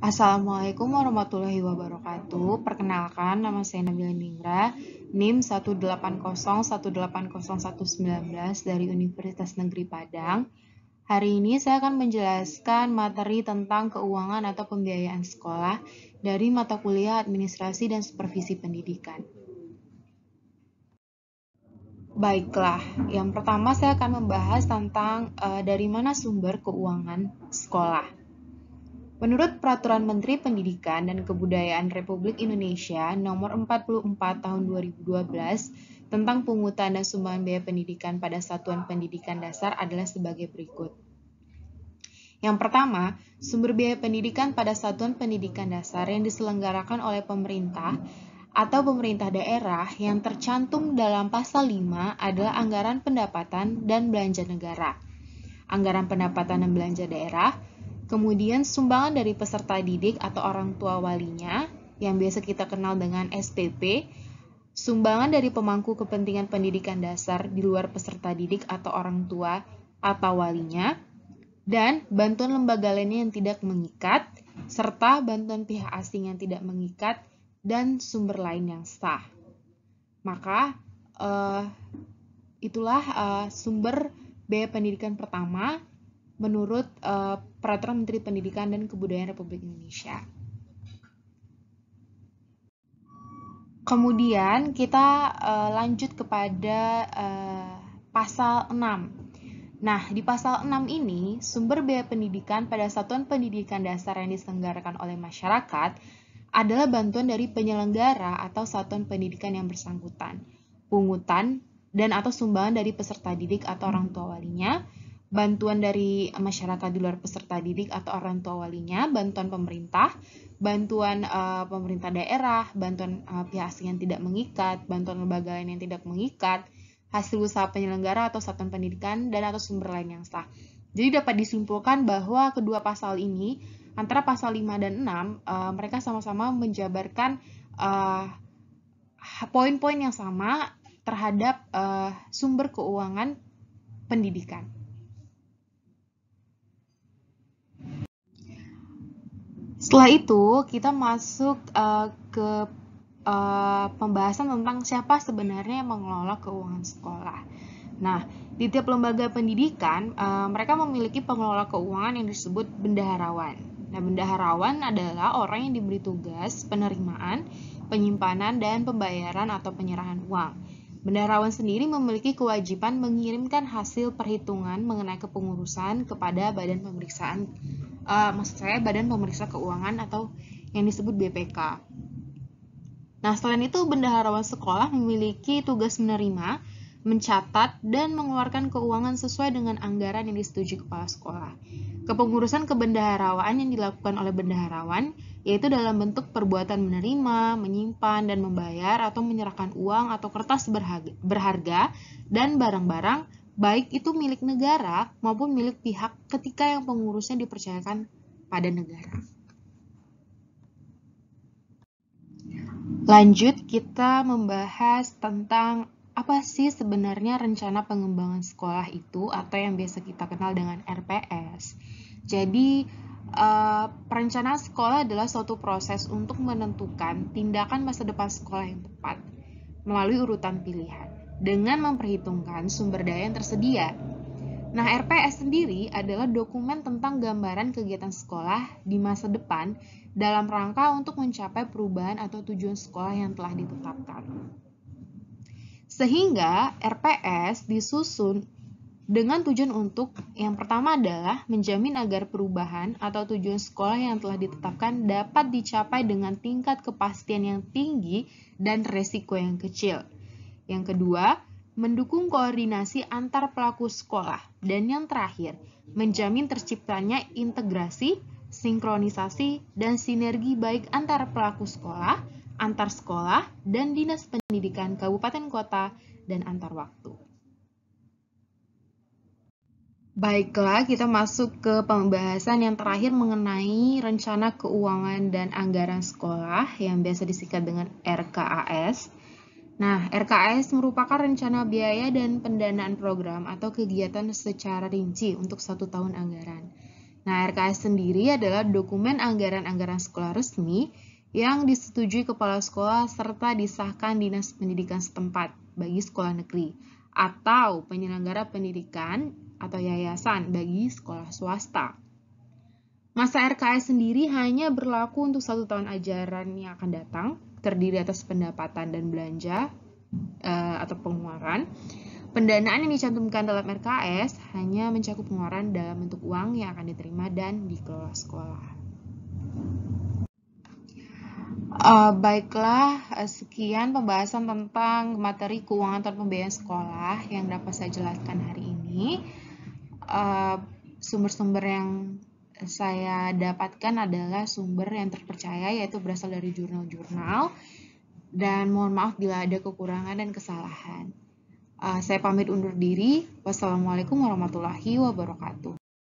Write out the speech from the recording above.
Assalamualaikum warahmatullahi wabarakatuh. Perkenalkan, nama saya Nabila Ningra, NIM 1801801119 dari Universitas Negeri Padang. Hari ini saya akan menjelaskan materi tentang keuangan atau pembiayaan sekolah dari mata kuliah administrasi dan supervisi pendidikan. Baiklah, yang pertama saya akan membahas tentang uh, dari mana sumber keuangan sekolah. Menurut Peraturan Menteri Pendidikan dan Kebudayaan Republik Indonesia Nomor 44 Tahun 2012 tentang pungutan dan sumbangan biaya pendidikan pada satuan pendidikan dasar adalah sebagai berikut. Yang pertama, sumber biaya pendidikan pada satuan pendidikan dasar yang diselenggarakan oleh pemerintah atau pemerintah daerah yang tercantum dalam pasal 5 adalah anggaran pendapatan dan belanja negara. Anggaran pendapatan dan belanja daerah Kemudian sumbangan dari peserta didik atau orang tua walinya yang biasa kita kenal dengan SPP, sumbangan dari pemangku kepentingan pendidikan dasar di luar peserta didik atau orang tua atau walinya, dan bantuan lembaga lainnya yang tidak mengikat, serta bantuan pihak asing yang tidak mengikat dan sumber lain yang sah. Maka uh, itulah uh, sumber biaya pendidikan pertama menurut uh, Peraturan Menteri Pendidikan dan Kebudayaan Republik Indonesia. Kemudian kita uh, lanjut kepada uh, pasal 6. Nah, di pasal 6 ini sumber biaya pendidikan pada satuan pendidikan dasar yang diselenggarakan oleh masyarakat adalah bantuan dari penyelenggara atau satuan pendidikan yang bersangkutan, pungutan dan atau sumbangan dari peserta didik atau orang tua walinya, bantuan dari masyarakat di luar peserta didik atau orang tua walinya, bantuan pemerintah, bantuan uh, pemerintah daerah, bantuan uh, pihak asing yang tidak mengikat, bantuan lembaga lain yang tidak mengikat, hasil usaha penyelenggara atau satuan pendidikan dan atau sumber lain yang sah. Jadi dapat disimpulkan bahwa kedua pasal ini antara pasal 5 dan 6 uh, eh, mereka sama-sama menjabarkan poin poin-poin yang sama terhadap uh, sumber keuangan pendidikan. Setelah itu kita masuk uh, ke uh, pembahasan tentang siapa sebenarnya yang mengelola keuangan sekolah. Nah, di tiap lembaga pendidikan uh, mereka memiliki pengelola keuangan yang disebut bendaharawan. Nah, bendaharawan adalah orang yang diberi tugas penerimaan, penyimpanan dan pembayaran atau penyerahan uang. Bendaharawan sendiri memiliki kewajiban mengirimkan hasil perhitungan mengenai kepengurusan kepada Badan Pemeriksaan uh, maksud saya Badan Pemeriksa Keuangan atau yang disebut BPK. Nah, selain itu bendaharawan sekolah memiliki tugas menerima, mencatat, dan mengeluarkan keuangan sesuai dengan anggaran yang disetujui kepala sekolah. Kepengurusan kebendaharaan yang dilakukan oleh bendaharawan yaitu dalam bentuk perbuatan menerima, menyimpan, dan membayar atau menyerahkan uang atau kertas berharga dan barang-barang baik itu milik negara maupun milik pihak ketika yang pengurusnya dipercayakan pada negara. Lanjut, kita membahas tentang apa sih sebenarnya rencana pengembangan sekolah itu atau yang biasa kita kenal dengan RPS. Jadi, eh, perencanaan sekolah adalah suatu proses untuk menentukan tindakan masa depan sekolah yang tepat melalui urutan pilihan dengan memperhitungkan sumber daya yang tersedia. Nah, RPS sendiri adalah dokumen tentang gambaran kegiatan sekolah di masa depan dalam rangka untuk mencapai perubahan atau tujuan sekolah yang telah ditetapkan. Sehingga RPS disusun dengan tujuan untuk yang pertama adalah menjamin agar perubahan atau tujuan sekolah yang telah ditetapkan dapat dicapai dengan tingkat kepastian yang tinggi dan resiko yang kecil. Yang kedua, mendukung koordinasi antar pelaku sekolah. Dan yang terakhir, menjamin terciptanya integrasi, sinkronisasi, dan sinergi baik antar pelaku sekolah, antar sekolah, dan dinas pendidikan kabupaten kota, dan antar waktu. Baiklah, kita masuk ke pembahasan yang terakhir mengenai rencana keuangan dan anggaran sekolah yang biasa disingkat dengan RKAS. Nah, RKS merupakan rencana biaya dan pendanaan program atau kegiatan secara rinci untuk satu tahun anggaran. Nah, RKS sendiri adalah dokumen anggaran-anggaran sekolah resmi yang disetujui kepala sekolah serta disahkan Dinas Pendidikan setempat bagi sekolah negeri atau penyelenggara pendidikan atau yayasan bagi sekolah swasta. Masa RKS sendiri hanya berlaku untuk satu tahun ajaran yang akan datang, terdiri atas pendapatan dan belanja uh, atau pengeluaran. Pendanaan yang dicantumkan dalam RKS hanya mencakup pengeluaran dalam bentuk uang yang akan diterima dan dikelola sekolah. Uh, baiklah, eh, sekian pembahasan tentang materi keuangan dan pembiayaan sekolah yang dapat saya jelaskan hari ini. Sumber-sumber uh, sumber -sumber yang saya dapatkan adalah sumber yang terpercaya yaitu berasal dari jurnal-jurnal dan mohon maaf bila ada kekurangan dan kesalahan. Uh, saya pamit undur diri. Wassalamualaikum warahmatullahi wabarakatuh.